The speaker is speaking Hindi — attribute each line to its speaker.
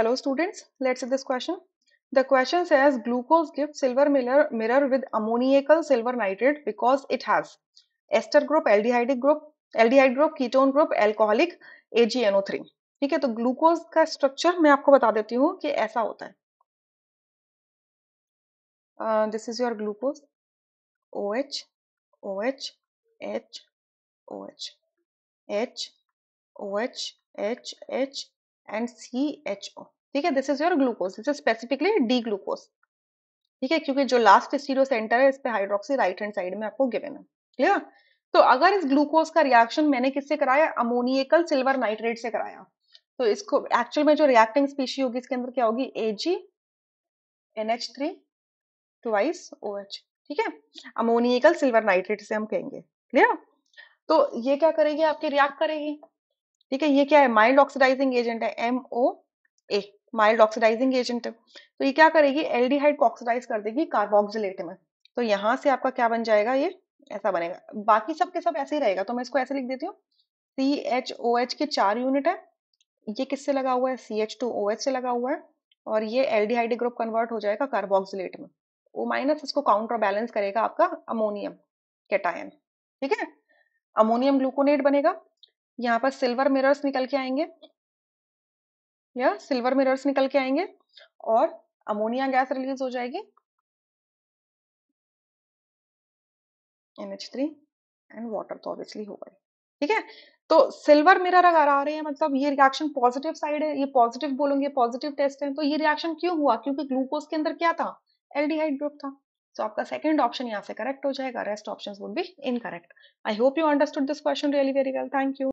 Speaker 1: Hello students, let's see this question. The question says glucose gives silver mirror, mirror with ammoniacal silver nitrate because it has ester group, aldehydic group, aldehyde group, ketone group, alcoholic, AgNO3. ठीक है तो ग्लूकोज का स्ट्रक्चर मैं आपको बता देती हूँ कि ऐसा होता है this is your glucose O H O H H O H H O H H H and C H O ठीक है this is your glucose this is specifically D glucose ठीक है क्योंकि जो लास्ट स्टीरो सेंटर है इस पे हाइड्रोक्सी राइट हैंड साइड में आपको गिवन है क्लियर तो अगर इस ग्लूकोज का रिएक्शन मैंने किससे कराया अमोनियकल सिल्वर नाइट्रेट से कराया तो इसको एक्चुअल में जो रिएक्टिंग स्पीशी होगी इसके अंदर क्या होगी A G N H three twice O H ठीक है अमोनियकल सिल्वर नाइट्रेट से हम कहेंगे क्लियर तो ये क्या करेगी आपके रिएक्ट करेगी ठीक है ये क्या है माइल्ड ऑक्सीडाइजिंग एजेंट है M O A mild oxidising agent है तो ये क्या करेगी एल्डिहाइड को ऑक्सीडाइज कर देगी कार्बोक्सिलेट में तो यहाँ से आपका क्या बन जाएगा ये ऐसा बनेगा बाकी सब के सब ऐसे ही रहेगा तो मैं इसको ऐसे लिख देती हूँ सी एच ओ एच के चार यूनिट है ये किससे लगा हुआ है C H two O H से लगा हुआ है और ये एल्डिहाइड ग्रुप कन्वर्ट हो जाएगा कार्बोक्सिलेट में ओ माइनस इसको काउंटर बैलेंस करेगा आपका अमोनियम कैटायन ठीक है अमोनियम ग्लूकोनेट बनेगा यहाँ पर सिल्वर मिरर्स निकल के आएंगे या सिल्वर मिरर्स निकल के आएंगे और अमोनिया गैस रिलीज हो जाएगी NH3 एंड वाटर तो ऑब्वियसली हो गए ठीक है तो सिल्वर मिरर अगर आ रहे हैं मतलब ये रिएक्शन पॉजिटिव साइड है ये पॉजिटिव बोलोगे पॉजिटिव टेस्ट है तो ये रिएक्शन क्यों हुआ क्योंकि ग्लूकोज के अंदर क्या था एल्डिहाइड ग्रुप था तो आपका सेकंड ऑप्शन यहाँ से करेक्ट हो जाएगा rest option would be incorrect I hope you understood this question really very well thank you